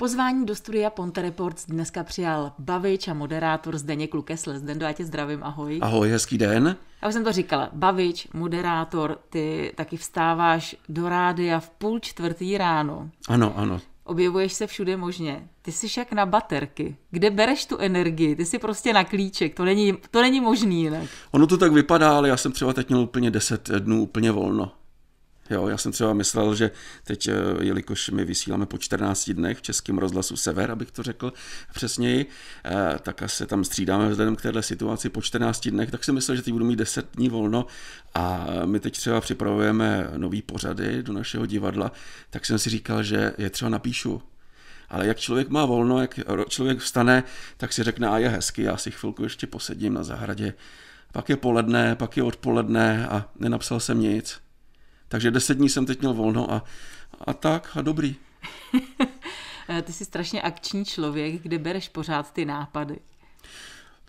Pozvání do studia Ponte Reports dneska přijal bavič a moderátor Zdeněk Lukesle. Zdendo, já tě zdravím, ahoj. Ahoj, hezký den. Já už jsem to říkala, bavič, moderátor, ty taky vstáváš do a v půl čtvrtý ráno. Ano, ano. Objevuješ se všude možně. Ty jsi jak na baterky. Kde bereš tu energii? Ty jsi prostě na klíček. To není, to není možný jinak. Ono to tak vypadá, ale já jsem třeba teď měl úplně 10 dnů úplně volno. Jo, já jsem třeba myslel, že teď, eh, jelikož my vysíláme po 14 dnech v Českém rozhlasu Sever, abych to řekl přesněji, eh, tak se tam střídáme vzhledem k této situaci po 14 dnech, tak jsem myslel, že teď budu mít 10 dní volno a my teď třeba připravujeme nový pořady do našeho divadla, tak jsem si říkal, že je třeba napíšu ale jak člověk má volno, jak člověk vstane, tak si řekne, a je hezky, já si chvilku ještě posedím na zahradě. Pak je poledne, pak je odpoledne a nenapsal jsem nic. Takže deset dní jsem teď měl volno a, a tak a dobrý. Ty jsi strašně akční člověk, kde bereš pořád ty nápady?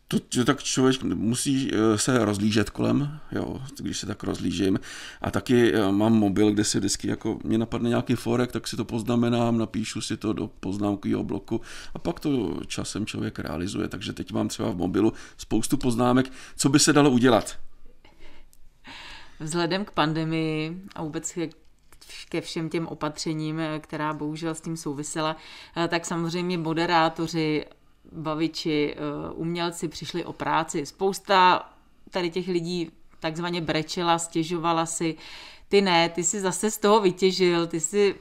To, to, tak člověk musí eh, se rozlížet kolem, jo, když se tak rozlížím. A taky eh, mám mobil, kde si vždycky jako mě napadne nějaký forek, tak si to poznamenám, napíšu si to do poznámkového bloku a pak to časem člověk realizuje. Takže teď mám třeba v mobilu spoustu poznámek, co by se dalo udělat. Vzhledem k pandemii a vůbec ke všem těm opatřením, eh, která bohužel s tím souvisela, eh, tak samozřejmě moderátoři, baviči, eh, umělci přišli o práci. Spousta tady těch lidí takzvaně brečela, stěžovala si, ty ne, ty si zase z toho vytěžil, ty si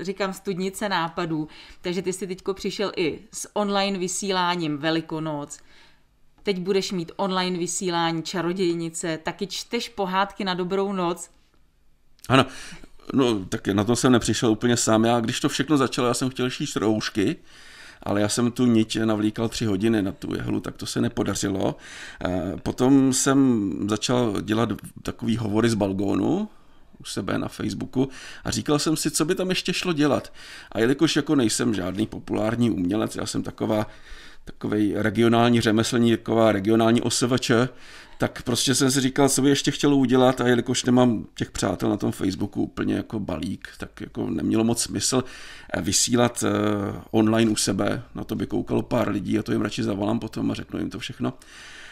říkám, studnice nápadů. Takže ty jsi teďko přišel i s online vysíláním Velikonoc. Teď budeš mít online vysílání čarodějnice, taky čteš pohádky na dobrou noc. Ano, no tak na to jsem nepřišel úplně sám. Já, když to všechno začalo, já jsem chtěl šít roušky, ale já jsem tu niť navlíkal tři hodiny na tu jehlu, tak to se nepodařilo. Potom jsem začal dělat takový hovory z balgónu, u sebe na Facebooku a říkal jsem si, co by tam ještě šlo dělat. A jelikož jako nejsem žádný populární umělec, já jsem taková takový regionální řemeslník, taková regionální osevače, tak prostě jsem si říkal, co by ještě chtěl udělat a jelikož nemám těch přátel na tom Facebooku úplně jako balík, tak jako nemělo moc smysl eh, vysílat eh, online u sebe, na to by koukalo pár lidí a to jim radši zavolám potom a řeknu jim to všechno.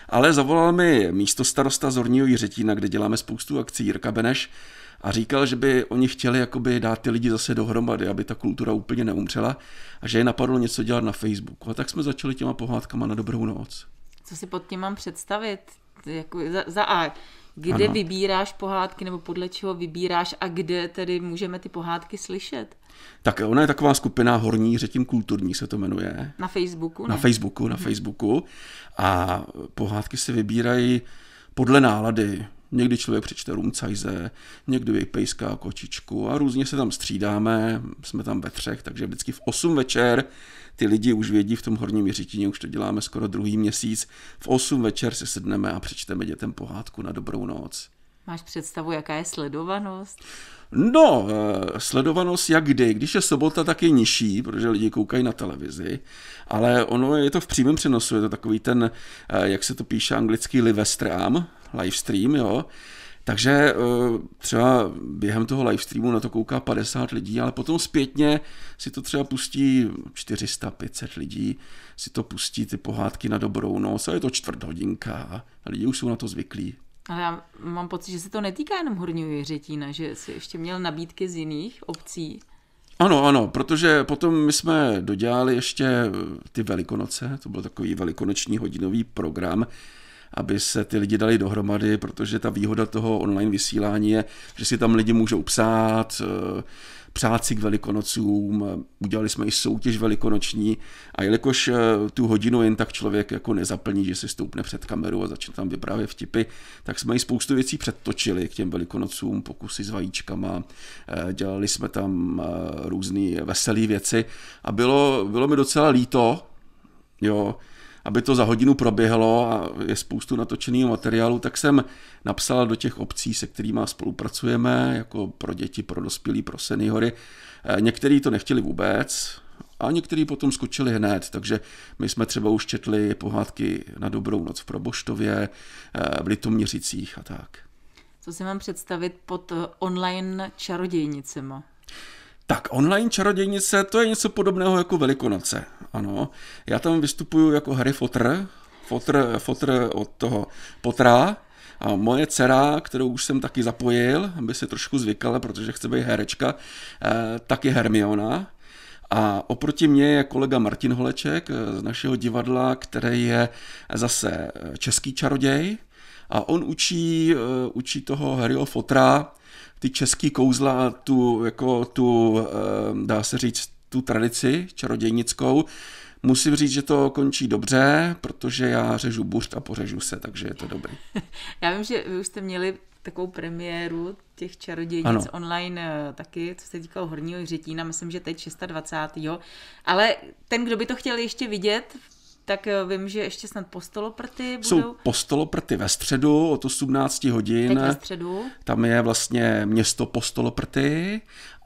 Ale zavolal mi místo starosta Zorního Jiřetína, kde děláme spoustu akcí, Jirka Beneš, a říkal, že by oni chtěli jakoby dát ty lidi zase dohromady, aby ta kultura úplně neumřela a že je napadlo něco dělat na Facebooku. A tak jsme začali těma pohádkama na dobrou noc. Co si pod tím mám představit? Jako za, za A, kde ano. vybíráš pohádky nebo podle čeho vybíráš a kde tedy můžeme ty pohádky slyšet? Tak ona je taková skupina Horní řetím kulturní se to jmenuje. Na Facebooku? Ne? Na Facebooku, na hmm. Facebooku. A pohádky se vybírají podle nálady. Někdy člověk přečte rumcajze, někdy vypejská kočičku a různě se tam střídáme, jsme tam ve třech, takže vždycky v 8 večer ty lidi už vědí v tom horním Jiřitině, už to děláme skoro druhý měsíc, v 8 večer se sedneme a přečteme dětem pohádku na dobrou noc. Máš představu, jaká je sledovanost? No, eh, sledovanost jak kdy. Když je sobota, tak je nižší, protože lidi koukají na televizi, ale ono je to v přímém přenosu, je to takový ten, eh, jak se to píše anglicky, live stream, stream, jo. Takže eh, třeba během toho streamu na to kouká 50 lidí, ale potom zpětně si to třeba pustí 400-500 lidí, si to pustí ty pohádky na dobrou noc a je to čtvrt hodinka a lidi už jsou na to zvyklí. Ale já mám pocit, že se to netýká jenom Horního Jiřetína, že jsi ještě měl nabídky z jiných obcí. Ano, ano, protože potom my jsme dodělali ještě ty Velikonoce, to byl takový velikonoční hodinový program, aby se ty lidi dali dohromady, protože ta výhoda toho online vysílání je, že si tam lidi můžou psát, eh, přát si k velikonocům, eh, udělali jsme i soutěž velikonoční a jelikož eh, tu hodinu jen tak člověk jako nezaplní, že si stoupne před kameru a začne tam vyprávět vtipy, tak jsme i spoustu věcí předtočili k těm velikonocům, pokusy s vajíčkama, dělali jsme tam různé veselé věci a bylo, bylo mi docela líto, jo, aby to za hodinu proběhlo a je spoustu natočeného materiálu, tak jsem napsal do těch obcí, se kterými spolupracujeme, jako pro děti, pro dospělí, pro seniory. Eh, někteří to nechtěli vůbec, a někteří potom skočili hned, takže my jsme třeba už četli pohádky na dobrou noc v Proboštově, eh, v Litoměřicích a tak. Co si mám představit pod online čarodějnicema? Tak, online čarodějnice, to je něco podobného jako Velikonoce. Ano, já tam vystupuju jako Harry Potter, Potter, Potter od toho Potra. A moje dcera, kterou už jsem taky zapojil, aby se trošku zvykala, protože chce být herečka, eh, taky Hermiona. A oproti mně je kolega Martin Holeček eh, z našeho divadla, který je zase český čaroděj. A on učí, eh, učí toho Harryho Fotra ty český kouzla, tu, jako tu, eh, dá se říct, tu tradici čarodějnickou. Musím říct, že to končí dobře, protože já řežu buřt a pořežu se, takže je to dobrý. Já vím, že vy už jste měli takovou premiéru těch čarodějnic ano. online eh, taky, co se týkalo Horního Řetína, myslím, že teď 26. Ale ten, kdo by to chtěl ještě vidět tak eh, vím, že ještě snad postoloprty budou. Jsou postoloprty ve středu od 18 hodin. Teď ve středu. Tam je vlastně město postoloprty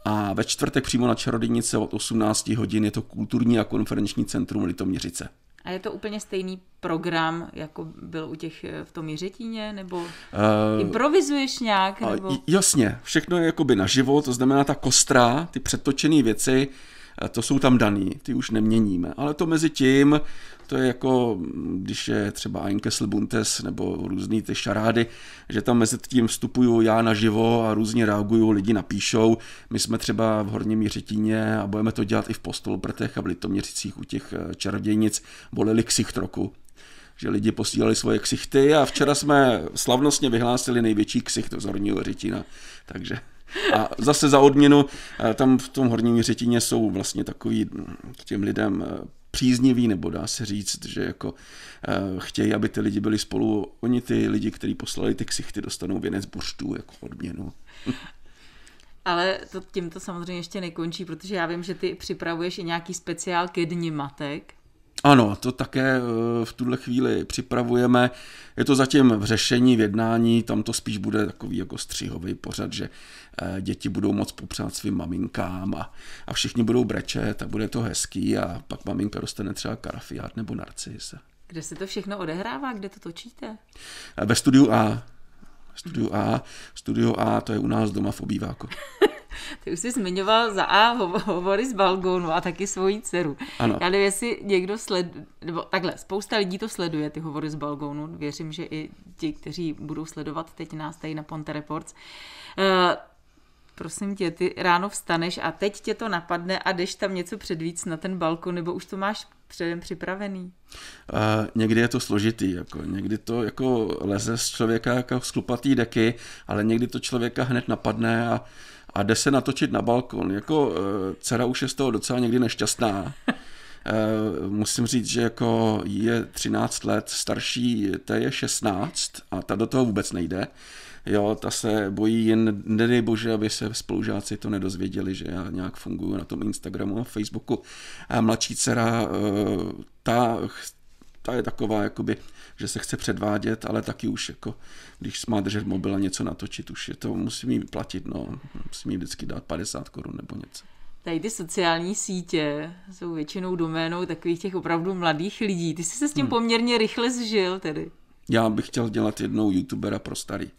a ve čtvrtek přímo na Čarodějnice od 18 hodin je to kulturní a konferenční centrum Litoměřice. A je to úplně stejný program, jako byl u těch eh, v tom Jiřetíně, nebo uh, improvizuješ nějak? Nebo... Jasně, všechno je jakoby naživo, to znamená ta kostra, ty předtočené věci, to jsou tam daný, ty už neměníme. Ale to mezi tím, to je jako, když je třeba Ein Buntes nebo různý ty šarády, že tam mezi tím vstupuju já naživo a různě reaguju, lidi napíšou. My jsme třeba v Horním Měřetíně a budeme to dělat i v Postolbrtech a v Litoměřicích u těch eh, čarodějnic boleli ksich troku že lidi posílali svoje ksichty a včera jsme slavnostně vyhlásili největší ksicht z Horního Řitina. Takže a zase za odměnu, eh, tam v tom horním řetině jsou vlastně takový mm, těm lidem eh, příznivý, nebo dá se říct, že jako eh, chtějí, aby ty lidi byli spolu. Oni ty lidi, kteří poslali ty ksichty, dostanou věnec buřtů jako odměnu. Ale to, tím to samozřejmě ještě nekončí, protože já vím, že ty připravuješ i nějaký speciál ke dní matek. Ano, to také eh, v tuhle chvíli připravujeme. Je to zatím v řešení, v jednání, tam to spíš bude takový jako střihový pořad, že eh, děti budou moc popřát svým maminkám a, a všichni budou brečet a bude to hezký a pak maminka dostane třeba karafiát nebo narcis. Kde se to všechno odehrává? Kde to točíte? Ve studiu A. Studiu A. Studio A, to je u nás doma v obýváku. Ty už jsi zmiňoval za A hovory z balgónu a taky svoji dceru. Ano. Já nevím, jestli někdo sleduje, nebo takhle, spousta lidí to sleduje, ty hovory z balgónu. Věřím, že i ti, kteří budou sledovat teď nás tady na Ponte Reports. Uh, prosím tě, ty ráno vstaneš a teď tě to napadne a jdeš tam něco předvíc na ten balkon, nebo už to máš předem připravený? Uh, někdy je to složitý, jako někdy to jako leze z člověka jako z klupatý deky, ale někdy to člověka hned napadne a a jde se natočit na balkon. Jako eh, dcera už je z toho docela někdy nešťastná. Eh, musím říct, že jako je 13 let, starší, ta je 16 a ta do toho vůbec nejde. Jo, ta se bojí jen, nedej bože, aby se spolužáci to nedozvěděli, že já nějak funguji na tom Instagramu a Facebooku. A mladší dcera, eh, ta ta je taková, jakoby, že se chce předvádět, ale taky už jako, když má držet mobil a něco natočit, už je to, musím jí platit, no, musí jí vždycky dát 50 korun nebo něco. Tady ty sociální sítě jsou většinou doménou takových těch opravdu mladých lidí. Ty jsi se s tím hmm. poměrně rychle zžil tedy. Já bych chtěl dělat jednou youtubera pro starý.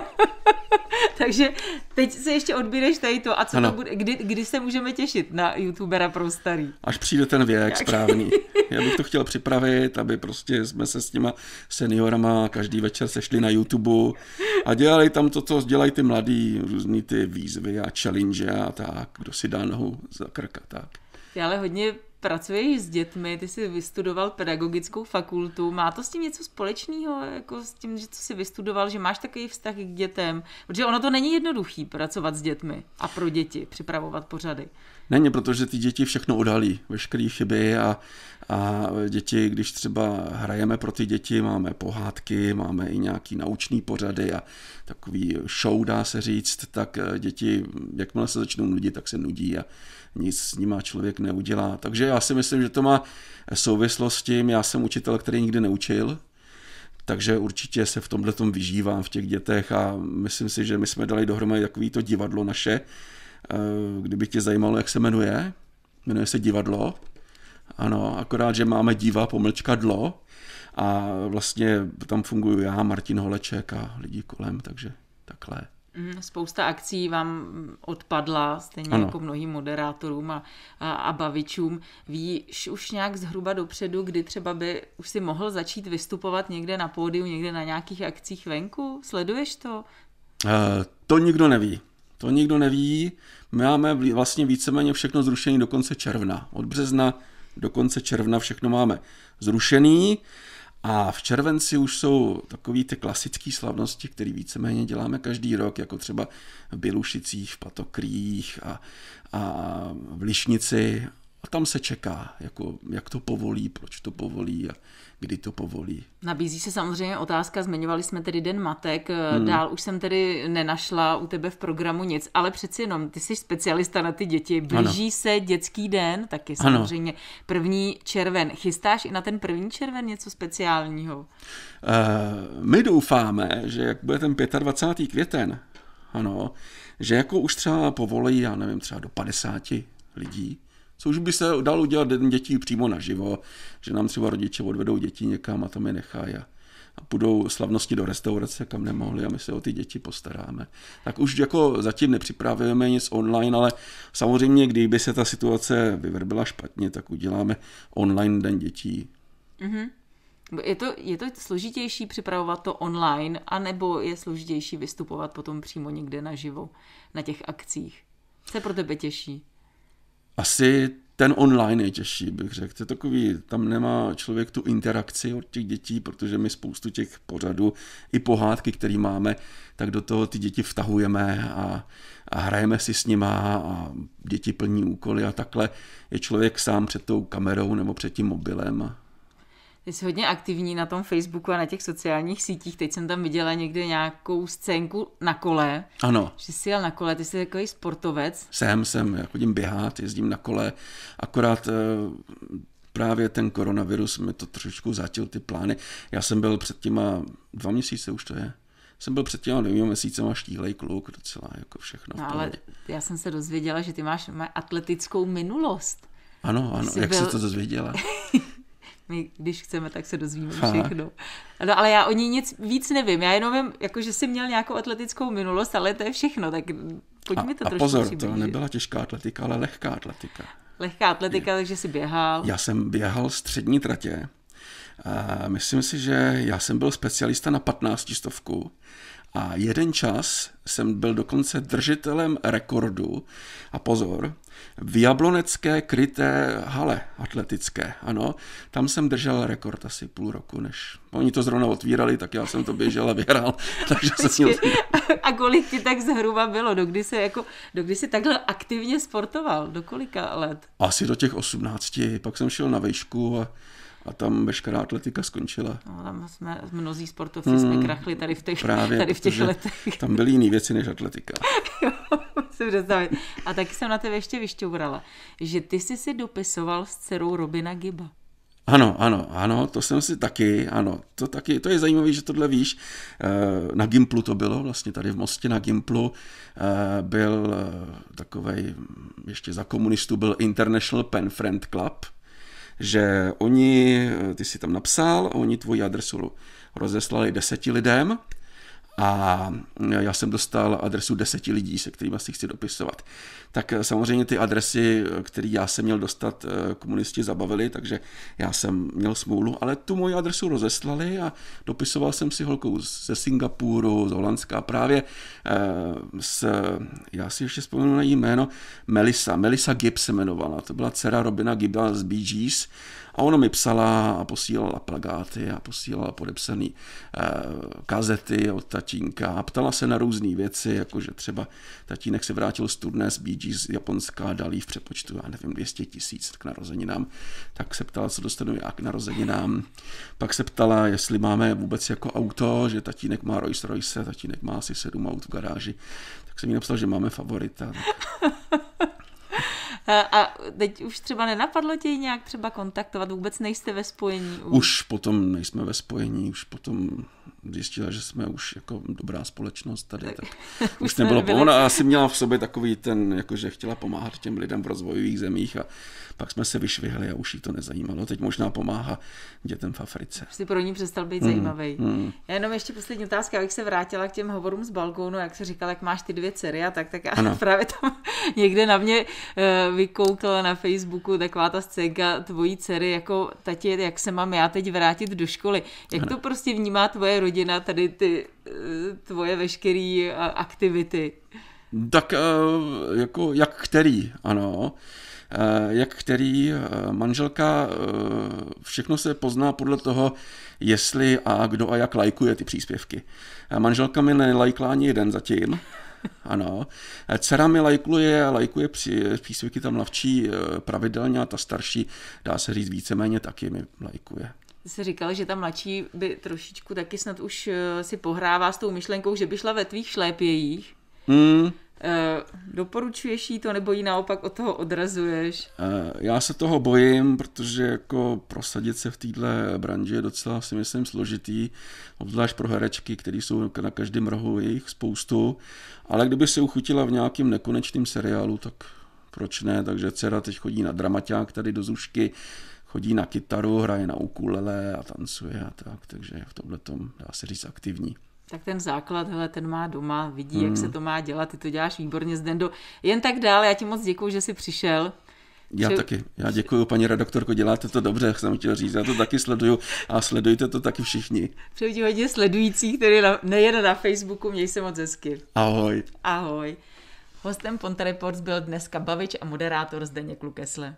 Takže teď se ještě odbíneš tady to. A co ano. to bude, kdy, kdy se můžeme těšit na youtubera pro starý? Až přijde ten věk Jak? správný. Já bych to chtěl připravit, aby prostě jsme se s těma seniorama každý večer sešli na YouTube a dělali tam to, co dělají ty mladí, různý ty výzvy a challenge a tak, kdo si dá nohu za krka, tak. Já ale hodně pracuješ s dětmi, ty jsi vystudoval pedagogickou fakultu. Má to s tím něco společného, jako s tím, že co jsi vystudoval, že máš takový vztah k dětem? Protože ono to není jednoduchý pracovat s dětmi a pro děti připravovat pořady. Není, protože ty děti všechno odhalí, veškeré chyby a a děti, když třeba hrajeme pro ty děti, máme pohádky, máme i nějaký naučný pořady a takový show, dá se říct, tak eh, děti, jakmile se začnou nudit, tak se nudí a nic s nima člověk neudělá. Takže já si myslím, že to má souvislost s tím, já jsem učitel, který nikdy neučil, takže určitě se v tomhle tom vyžívám v těch dětech a myslím si, že my jsme dali dohromady takový to divadlo naše. Eh, kdyby tě zajímalo, jak se jmenuje, jmenuje se divadlo ano, akorát, že máme díva pomlčka dlo a vlastně tam funguju já, Martin Holeček a lidi kolem, takže takhle. Mm, spousta akcí vám odpadla, stejně ano. jako mnohým moderátorům a, a, a bavičům. Víš už nějak zhruba dopředu, kdy třeba by už si mohl začít vystupovat někde na pódiu, někde na nějakých akcích venku? Sleduješ to? E, to nikdo neví. To nikdo neví. My máme vlastně víceméně všechno zrušené do konce června. Od března do konce června všechno máme zrušený a v červenci už jsou takové ty klasické slavnosti, které víceméně děláme každý rok, jako třeba v Bělušicích, v Patokrých a, a v Lišnici a tam se čeká, jako, jak to povolí, proč to povolí a kdy to povolí. Nabízí se samozřejmě otázka, zmiňovali jsme tedy Den matek, eh, hmm. dál už jsem tedy nenašla u tebe v programu nic, ale přeci jenom, ty jsi specialista na ty děti, blíží ano. se dětský den, taky samozřejmě ano. první červen. Chystáš i na ten první červen něco speciálního? Uh, my doufáme, že jak bude ten 25. květen, ano, že jako už třeba povolí, já nevím, třeba do 50 lidí, co už by se dal udělat den dětí přímo naživo, že nám třeba rodiče odvedou děti někam a tam je nechají a, a půjdou slavnosti do restaurace, kam nemohli a my se o ty děti postaráme. Tak už jako zatím nepřipravujeme nic online, ale samozřejmě, kdyby se ta situace vyvrbila špatně, tak uděláme online den dětí. Mm-hmm. Je to, je to složitější připravovat to online, anebo je složitější vystupovat potom přímo někde naživo na těch akcích? Co je pro tebe těžší? Asi ten online je těžší, bych řekl. Je takový, tam nemá člověk tu interakci od těch dětí, protože my spoustu těch pořadů i pohádky, které máme, tak do toho ty děti vtahujeme a, a hrajeme si s nima a děti plní úkoly a takhle je člověk sám před tou kamerou nebo před tím mobilem jsi hodně aktivní na tom Facebooku a na těch sociálních sítích. Teď jsem tam viděla někde nějakou scénku na kole. Ano. Že jsi jel na kole, ty jsi takový sportovec. Jsem, jsem, já chodím běhat, jezdím na kole. Akorát eh, právě ten koronavirus mi to trošičku zatil ty plány. Já jsem byl před těma dva měsíce už to je. Jsem byl před těma dvěma měsícema štíhlej kluk, docela jako všechno. No, ale já jsem se dozvěděla, že ty máš atletickou minulost. Ano, ano, Jsi jak byl... se to dozvěděla? My, když chceme, tak se dozvíme Aha. všechno. No, ale já o ní nic víc nevím. Já jenom vím, jako, že jsi měl nějakou atletickou minulost, ale to je všechno. Tak pojď a, mi to a trošku pozor, přibližit. to nebyla těžká atletika, ale lehká atletika. Lehká atletika, je. takže jsi běhal. Já jsem běhal střední tratě. A myslím si, že já jsem byl specialista na 15 stovku a jeden čas jsem byl dokonce držitelem rekordu, a pozor, v jablonecké kryté hale atletické, ano, tam jsem držel rekord asi půl roku, než oni to zrovna otvírali, tak já jsem to běžel a vyhrál, takže se měl... A kolik ti tak zhruba bylo, dokdy jsi, jako, dokdy jsi takhle aktivně sportoval, do kolika let? Asi do těch osmnácti, pak jsem šel na vejšku a a tam veškerá atletika skončila. No, tam jsme mnozí sportovci hmm, jsme krachli tady v těch, právě, tady v těch letech. Tam byly jiné věci než atletika. jo, představit. A taky jsem na tebe ještě vyšťourala, že ty jsi si dopisoval s dcerou Robina Giba. Ano, ano, ano, to jsem si taky, ano, to taky, to je zajímavé, že tohle víš, eh, na Gimplu to bylo, vlastně tady v Mostě na Gimplu eh, byl eh, takovej, ještě za komunistů byl International Pen Friend Club, že oni, ty si tam napsal, oni tvoji adresu rozeslali deseti lidem a já jsem dostal adresu deseti lidí, se kterými si chci dopisovat. Tak samozřejmě ty adresy, které já jsem měl dostat, eh, komunisti zabavili, takže já jsem měl smůlu, ale tu moji adresu rozeslali a dopisoval jsem si holkou ze Singapuru, z Holandska, právě eh, s, já si ještě vzpomenu na její jméno, Melissa. Melissa Gibbs se jmenovala, to byla dcera Robina Gibba z Bee Gees a ona mi psala a posílala plagáty a posílala podepsané eh, kazety od tatínka a ptala se na různé věci, jako že třeba tatínek se vrátil z turné z BG z Japonska a dal v přepočtu, já nevím, 200 tisíc k narozeninám, tak se ptala, co dostanu já k narozeninám. Pak se ptala, jestli máme vůbec jako auto, že tatínek má Rolls Royce, tatínek má asi sedm aut v garáži, tak jsem jí napsal, že máme favorita. Tak... A teď už třeba nenapadlo tě nějak třeba kontaktovat, vůbec nejste ve spojení? Už, už potom nejsme ve spojení, už potom zjistila, že jsme už jako dobrá společnost tady, tak tak už nebylo nebyli. Ona asi měla v sobě takový ten, jakože chtěla pomáhat těm lidem v rozvojových zemích a pak jsme se vyšvihli a už jí to nezajímalo. Teď možná pomáhá dětem v Africe. Už pro ní přestal být mm, zajímavý. Mm. Já jenom ještě poslední otázka, abych se vrátila k těm hovorům z balkónu, jak se říkal, jak máš ty dvě dcery a tak, tak ano. právě tam někde na mě eh, vykoukla na Facebooku taková ta scénka tvojí dcery, jako tati, jak se mám já teď vrátit do školy. Jak ano. to prostě vnímá tvoje rodina, tady ty eh, tvoje veškeré eh, aktivity? Tak eh, jako jak který, ano. Jak který manželka, všechno se pozná podle toho, jestli a kdo a jak lajkuje ty příspěvky. Manželka mi nelajkla ani jeden zatím. Ano. Dcera mi lajkuje, lajkuje příspěvky, tam lavčí eh, pravidelně a ta starší, dá se říct, víceméně taky mi lajkuje. Jsi říkal, že ta mladší by trošičku taky snad už eh, si pohrává s tou myšlenkou, že by šla ve tvých šlépějích. Mm. Eh, doporučuješ jí to nebo ji naopak od toho odrazuješ? Eh, já se toho bojím, protože jako prosadit se v této branži je docela si myslím složitý, obzvlášť pro herečky, které jsou na každém rohu jejich spoustu, ale kdyby se uchutila v nějakém nekonečném seriálu, tak proč ne, takže dcera teď chodí na dramaťák tady do Zušky, chodí na kytaru, hraje na ukulele a tancuje a tak, takže je v tomhle tom dá se říct aktivní tak ten základ, hele, ten má doma, vidí, hmm. jak se hmm. to má dělat, ty to děláš výborně, Zdendo. Jen tak dál, já ti moc děkuji, že jsi přišel. Já Při... taky. Já děkuji, paní redaktorko, děláte to dobře, jsem chtěl říct. Já to taky sleduju a sledujte to taky všichni. Přeji hodně sledujících, tedy na, nejen na Facebooku, měj se moc hezky. Ahoj. Ahoj. Hostem Ponta Reports byl dneska bavič a moderátor Zdeněk Lukesle.